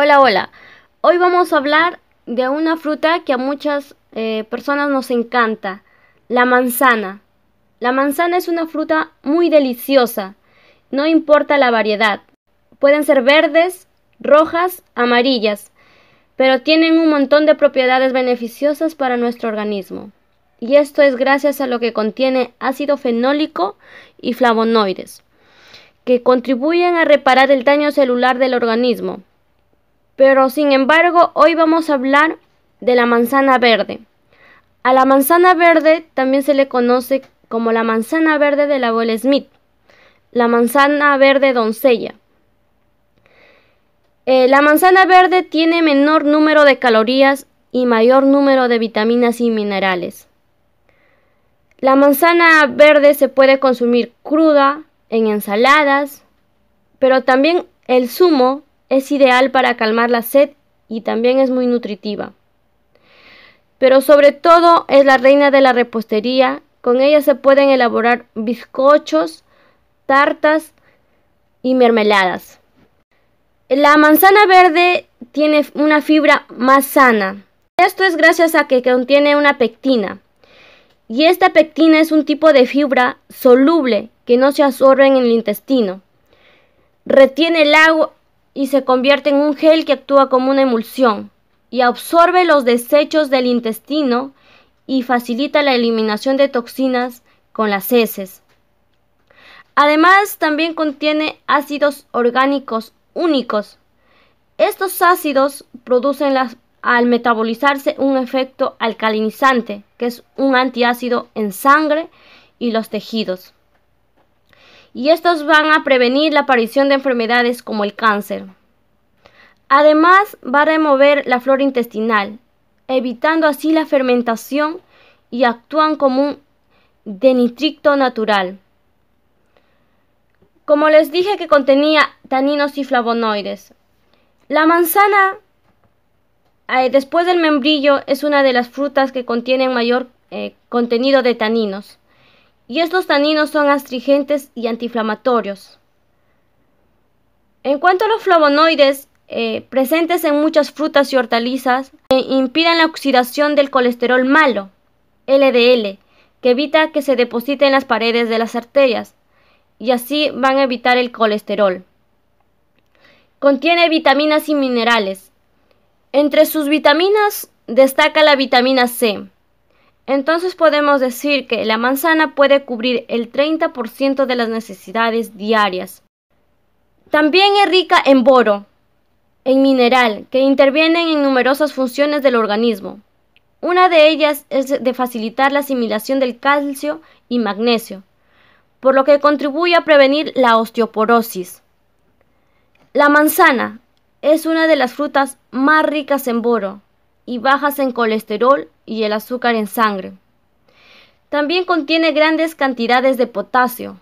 Hola, hola. Hoy vamos a hablar de una fruta que a muchas eh, personas nos encanta, la manzana. La manzana es una fruta muy deliciosa, no importa la variedad. Pueden ser verdes, rojas, amarillas, pero tienen un montón de propiedades beneficiosas para nuestro organismo. Y esto es gracias a lo que contiene ácido fenólico y flavonoides, que contribuyen a reparar el daño celular del organismo. Pero sin embargo, hoy vamos a hablar de la manzana verde. A la manzana verde también se le conoce como la manzana verde de la abuela Smith, la manzana verde doncella. Eh, la manzana verde tiene menor número de calorías y mayor número de vitaminas y minerales. La manzana verde se puede consumir cruda, en ensaladas, pero también el zumo es ideal para calmar la sed y también es muy nutritiva. Pero sobre todo es la reina de la repostería. Con ella se pueden elaborar bizcochos, tartas y mermeladas. La manzana verde tiene una fibra más sana. Esto es gracias a que contiene una pectina. Y esta pectina es un tipo de fibra soluble que no se absorbe en el intestino. Retiene el agua, y se convierte en un gel que actúa como una emulsión y absorbe los desechos del intestino y facilita la eliminación de toxinas con las heces. Además, también contiene ácidos orgánicos únicos. Estos ácidos producen al metabolizarse un efecto alcalinizante, que es un antiácido en sangre y los tejidos y estos van a prevenir la aparición de enfermedades como el cáncer. Además, va a remover la flora intestinal, evitando así la fermentación y actúan como un denitricto natural. Como les dije que contenía taninos y flavonoides. La manzana, eh, después del membrillo, es una de las frutas que contienen mayor eh, contenido de taninos y estos taninos son astringentes y antiinflamatorios. En cuanto a los flavonoides, eh, presentes en muchas frutas y hortalizas, eh, impiden la oxidación del colesterol malo, LDL, que evita que se deposite en las paredes de las arterias, y así van a evitar el colesterol. Contiene vitaminas y minerales. Entre sus vitaminas destaca la vitamina C, entonces podemos decir que la manzana puede cubrir el 30% de las necesidades diarias. También es rica en boro, en mineral, que intervienen en numerosas funciones del organismo. Una de ellas es de facilitar la asimilación del calcio y magnesio, por lo que contribuye a prevenir la osteoporosis. La manzana es una de las frutas más ricas en boro y bajas en colesterol y el azúcar en sangre. También contiene grandes cantidades de potasio,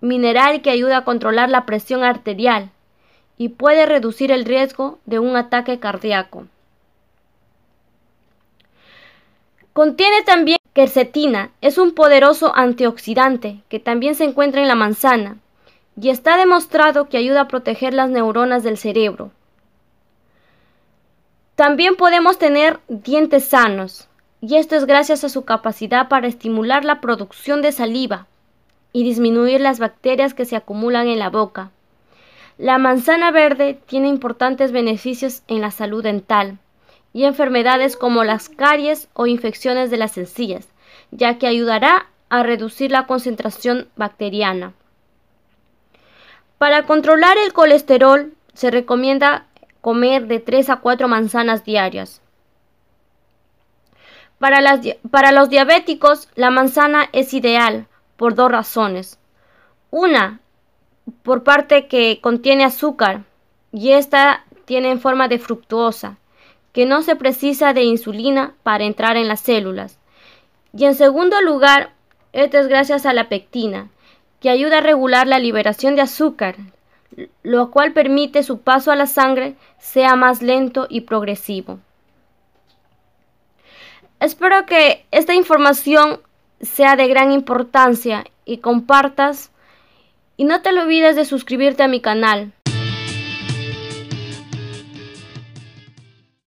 mineral que ayuda a controlar la presión arterial y puede reducir el riesgo de un ataque cardíaco. Contiene también quercetina, es un poderoso antioxidante que también se encuentra en la manzana y está demostrado que ayuda a proteger las neuronas del cerebro. También podemos tener dientes sanos y esto es gracias a su capacidad para estimular la producción de saliva y disminuir las bacterias que se acumulan en la boca. La manzana verde tiene importantes beneficios en la salud dental y enfermedades como las caries o infecciones de las encías, ya que ayudará a reducir la concentración bacteriana. Para controlar el colesterol se recomienda comer de 3 a 4 manzanas diarias. Para, los diabéticos, la manzana es ideal por dos razones. Una, por parte que contiene azúcar y esta tiene en forma de fructuosa, que no se precisa de insulina para entrar en las células. Y en segundo lugar, esto es gracias a la pectina, que ayuda a regular la liberación de azúcar, lo cual permite su paso a la sangre sea más lento y progresivo. Espero que esta información sea de gran importancia y compartas. Y no te olvides de suscribirte a mi canal.